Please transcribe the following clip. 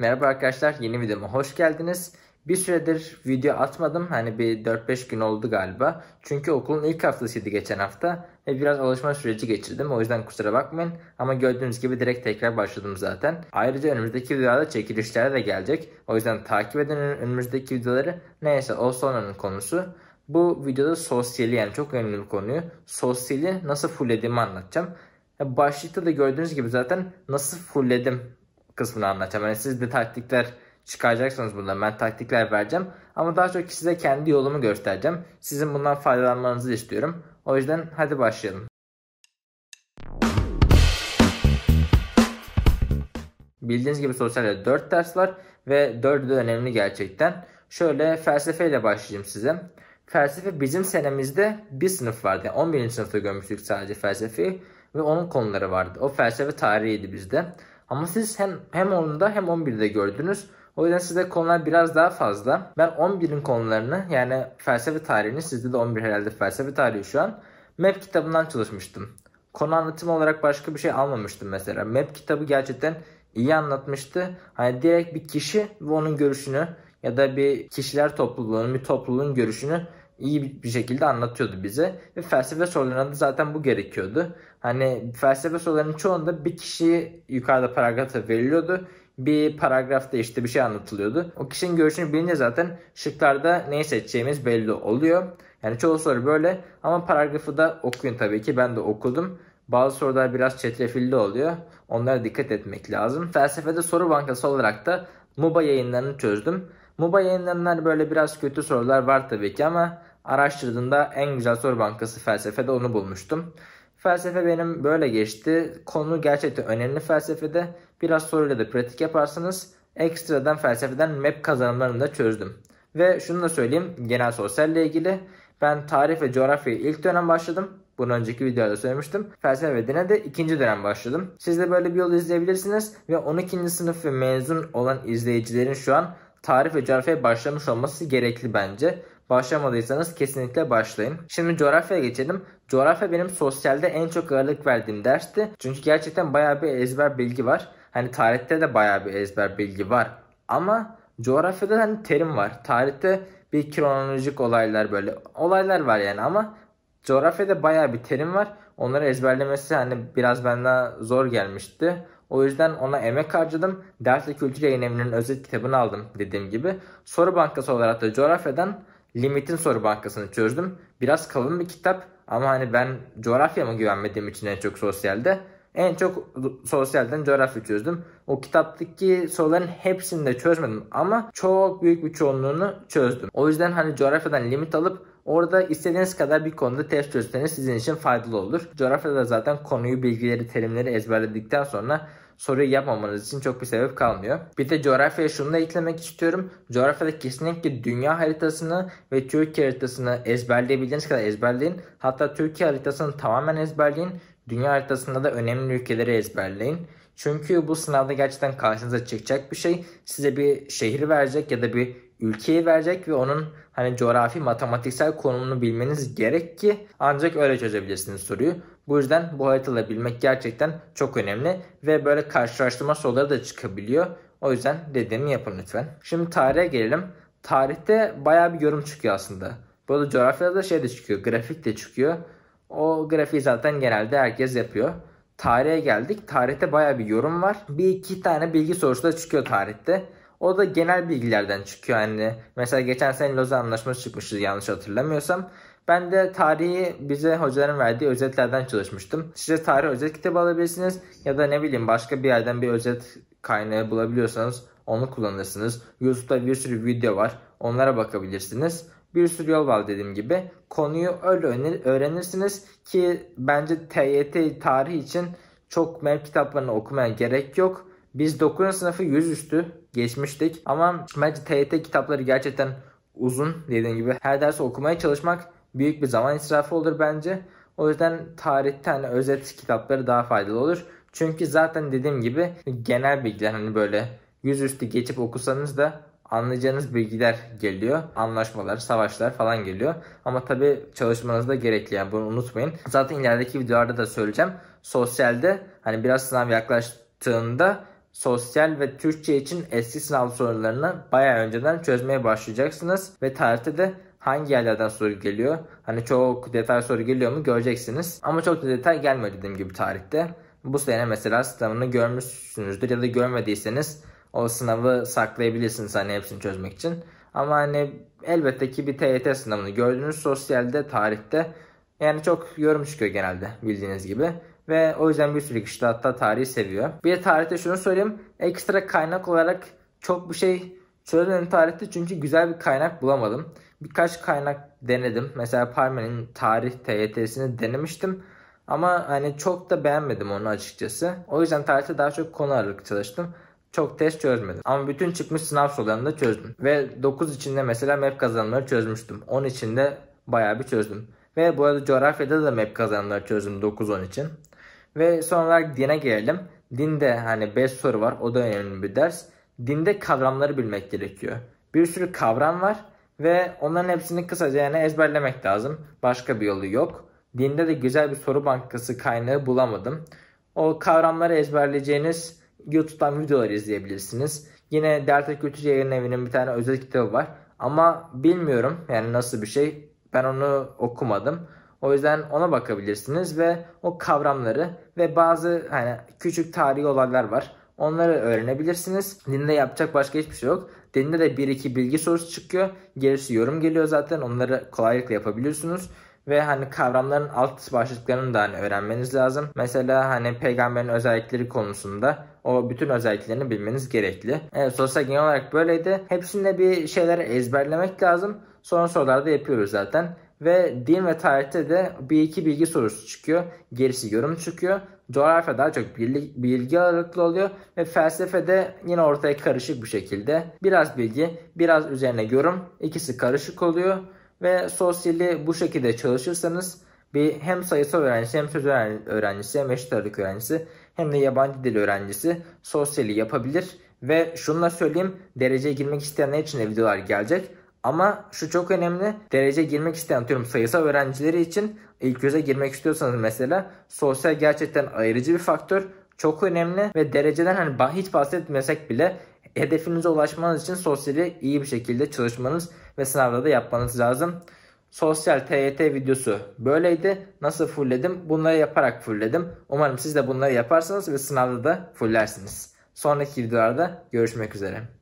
Merhaba arkadaşlar yeni videoma hoş geldiniz. Bir süredir video atmadım hani bir 4-5 gün oldu galiba. Çünkü okulun ilk haftasıydı geçen hafta ve biraz alışma süreci geçirdim o yüzden kusura bakmayın. Ama gördüğünüz gibi direkt tekrar başladım zaten. Ayrıca önümüzdeki videoda çekilişler de gelecek. O yüzden takip edin önümüzdeki videoları. Neyse o sonranın konusu. Bu videoda sosyali yani çok önemli bir konuyu. Sosyali nasıl fullediğimi anlatacağım. Başlıkta da gördüğünüz gibi zaten nasıl fullledim kısmını anlatacağım. Yani siz de taktikler çıkaracaksınız bundan. Ben taktikler vereceğim. Ama daha çok size kendi yolumu göstereceğim. Sizin bundan faydalanmanızı istiyorum. O yüzden hadi başlayalım. Bildiğiniz gibi sosyalde 4 ders var ve 4'ü de önemli gerçekten. Şöyle felsefeyle başlayacağım size. Felsefe bizim senemizde bir sınıf vardı. Yani 11. sınıfta görmüştük sadece felsefeyi ve onun konuları vardı. O felsefe tarihiydi bizde. Ama siz hem, hem 10'da hem 11'de gördünüz. O yüzden sizde konular biraz daha fazla. Ben 11'in konularını yani felsefe tarihini sizde de 11 herhalde felsefe tarihi şu an map kitabından çalışmıştım. Konu anlatım olarak başka bir şey almamıştım mesela. Map kitabı gerçekten iyi anlatmıştı. Hani direkt bir kişi ve onun görüşünü ya da bir kişiler topluluğunun bir topluluğun görüşünü iyi bir şekilde anlatıyordu bize. Ve felsefe sorularında zaten bu gerekiyordu. Hani felsefe sorularının çoğunda bir kişi yukarıda paragrafta veriliyordu. Bir paragrafta işte bir şey anlatılıyordu. O kişinin görüşünü bilince zaten şıklarda neyi seçeceğimiz belli oluyor. Yani çoğu soru böyle ama paragrafı da okuyun tabii ki ben de okudum. Bazı sorular biraz çetrefilli oluyor. Onlara dikkat etmek lazım. Felsefede soru bankası olarak da MUBA yayınlarını çözdüm. Muba yayınlarından böyle biraz kötü sorular var tabii ki ama Araştırdığımda en güzel soru bankası felsefede onu bulmuştum. Felsefe benim böyle geçti. Konu gerçekten önemli felsefede. Biraz soruyla da pratik yaparsanız ekstradan felsefeden map kazanımlarını da çözdüm. Ve şunu da söyleyeyim genel sosyalle ilgili. Ben tarih ve coğrafyaya ilk dönem başladım. Bunu önceki videoda söylemiştim. Felsefe ve dine de ikinci dönem başladım. Siz de böyle bir yolu izleyebilirsiniz. Ve 12. sınıf ve mezun olan izleyicilerin şu an tarih ve coğrafyaya başlamış olması gerekli bence. Başlamadıysanız kesinlikle başlayın. Şimdi coğrafyaya geçelim. Coğrafya benim sosyalde en çok ağırlık verdiğim dersti. Çünkü gerçekten bayağı bir ezber bilgi var. Hani tarihte de bayağı bir ezber bilgi var. Ama coğrafyada hani terim var. Tarihte bir kronolojik olaylar böyle olaylar var yani ama coğrafyada bayağı bir terim var. Onları ezberlemesi hani biraz benden zor gelmişti. O yüzden ona emek harcadım. Ders ve kültür yayın özet kitabını aldım dediğim gibi. Soru bankası olarak da coğrafyadan limitin soru bankasını çözdüm. Biraz kalın bir kitap ama hani ben coğrafyama güvenmediğim için en çok sosyalde en çok sosyalden coğrafya çözdüm. O kitaptaki soruların hepsini de çözmedim ama çok büyük bir çoğunluğunu çözdüm. O yüzden hani coğrafyadan limit alıp Orada istediğiniz kadar bir konuda test çözseniz sizin için faydalı olur. Coğrafyada zaten konuyu, bilgileri, terimleri ezberledikten sonra soruyu yapmamanız için çok bir sebep kalmıyor. Bir de coğrafyaya şunu da eklemek istiyorum. Coğrafyada kesinlikle dünya haritasını ve Türkiye haritasını ezberleyebildiğiniz kadar ezberleyin. Hatta Türkiye haritasını tamamen ezberleyin. Dünya haritasında da önemli ülkeleri ezberleyin. Çünkü bu sınavda gerçekten karşınıza çıkacak bir şey. Size bir şehir verecek ya da bir ülkeyi verecek ve onun hani coğrafi matematiksel konumunu bilmeniz gerek ki ancak öyle çözebilirsiniz soruyu. Bu yüzden bu haritaları bilmek gerçekten çok önemli ve böyle karşılaştırma soruları da çıkabiliyor. O yüzden dediğimi yapın lütfen. Şimdi tarihe gelelim. Tarihte baya bir yorum çıkıyor aslında. Bu arada coğrafyada da şey de çıkıyor, grafik de çıkıyor. O grafiği zaten genelde herkes yapıyor. Tarihe geldik. Tarihte baya bir yorum var. Bir iki tane bilgi sorusu da çıkıyor tarihte. O da genel bilgilerden çıkıyor. Yani mesela geçen sene Lozan Anlaşması çıkmıştı yanlış hatırlamıyorsam. Ben de tarihi bize hocaların verdiği özetlerden çalışmıştım. Size tarih özet kitabı alabilirsiniz ya da ne bileyim başka bir yerden bir özet kaynağı bulabiliyorsanız onu kullanırsınız. YouTube'da bir sürü video var. Onlara bakabilirsiniz bir sürü yol var dediğim gibi. Konuyu öyle öğrenirsiniz ki bence TYT tarihi için çok mev kitaplarını okumaya gerek yok. Biz 9. sınıfı yüzüstü geçmiştik ama bence TYT kitapları gerçekten uzun dediğim gibi her dersi okumaya çalışmak büyük bir zaman israfı olur bence. O yüzden tarihten hani özet kitapları daha faydalı olur. Çünkü zaten dediğim gibi genel bilgiler hani böyle yüzüstü geçip okusanız da anlayacağınız bilgiler geliyor. Anlaşmalar, savaşlar falan geliyor. Ama tabii çalışmanız da gerekli yani bunu unutmayın. Zaten ilerideki videolarda da söyleyeceğim. Sosyalde hani biraz sınav yaklaştığında sosyal ve Türkçe için eski sınav sorularını bayağı önceden çözmeye başlayacaksınız. Ve tarihte de hangi yerlerden soru geliyor? Hani çok detay soru geliyor mu göreceksiniz. Ama çok da detay gelmiyor dediğim gibi tarihte. Bu sene mesela sınavını görmüşsünüzdür ya da görmediyseniz o sınavı saklayabilirsiniz hani hepsini çözmek için. Ama hani elbette ki bir TYT sınavını gördüğünüz sosyalde, tarihte yani çok yorum çıkıyor genelde bildiğiniz gibi. Ve o yüzden bir sürü kişi de hatta tarihi seviyor. Bir de tarihte şunu söyleyeyim. Ekstra kaynak olarak çok bir şey çözmedim tarihte çünkü güzel bir kaynak bulamadım. Birkaç kaynak denedim. Mesela Parmen'in tarih TYT'sini denemiştim. Ama hani çok da beğenmedim onu açıkçası. O yüzden tarihte daha çok konu ağırlıklı çalıştım çok test çözmedim. Ama bütün çıkmış sınav sorularını da çözdüm. Ve 9 içinde mesela map kazanımları çözmüştüm. 10 içinde bayağı bir çözdüm. Ve bu arada coğrafyada da map kazanımları çözdüm 9-10 için. Ve son olarak dine gelelim. Dinde hani 5 soru var. O da önemli bir ders. Dinde kavramları bilmek gerekiyor. Bir sürü kavram var ve onların hepsini kısaca yani ezberlemek lazım. Başka bir yolu yok. Dinde de güzel bir soru bankası kaynağı bulamadım. O kavramları ezberleyeceğiniz YouTube'dan videolar izleyebilirsiniz. Yine Delta Kültür Yayın Evi'nin bir tane özel kitabı var. Ama bilmiyorum yani nasıl bir şey. Ben onu okumadım. O yüzden ona bakabilirsiniz ve o kavramları ve bazı hani küçük tarihi olaylar var. Onları öğrenebilirsiniz. Dinde yapacak başka hiçbir şey yok. Dinde de 1-2 bilgi sorusu çıkıyor. Gerisi yorum geliyor zaten. Onları kolaylıkla yapabiliyorsunuz. Ve hani kavramların alt başlıklarını da hani öğrenmeniz lazım. Mesela hani peygamberin özellikleri konusunda o bütün özelliklerini bilmeniz gerekli. Evet sosyal genel olarak böyleydi. Hepsinde bir şeyler ezberlemek lazım. Son sorularda yapıyoruz zaten. Ve din ve tarihte de bir iki bilgi sorusu çıkıyor. Gerisi yorum çıkıyor. Coğrafya daha çok bilgi, bilgi ağırlıklı oluyor. Ve felsefe de yine ortaya karışık bir şekilde. Biraz bilgi, biraz üzerine yorum. ikisi karışık oluyor. Ve sosyali bu şekilde çalışırsanız bir hem sayısal öğrencisi hem söz öğrencisi hem eşit ağırlık öğrencisi hem de yabancı dil öğrencisi sosyali yapabilir. Ve şunla söyleyeyim dereceye girmek isteyenler için de videolar gelecek. Ama şu çok önemli. Derece girmek isteyen diyorum sayısal öğrencileri için ilk yüze girmek istiyorsanız mesela sosyal gerçekten ayrıcı bir faktör. Çok önemli ve dereceden hani hiç bahsetmesek bile hedefinize ulaşmanız için sosyali iyi bir şekilde çalışmanız ve sınavda da yapmanız lazım. Sosyal TYT videosu böyleydi. Nasıl fullledim? Bunları yaparak fullledim. Umarım siz de bunları yaparsınız ve sınavda da fulllersiniz. Sonraki videolarda görüşmek üzere.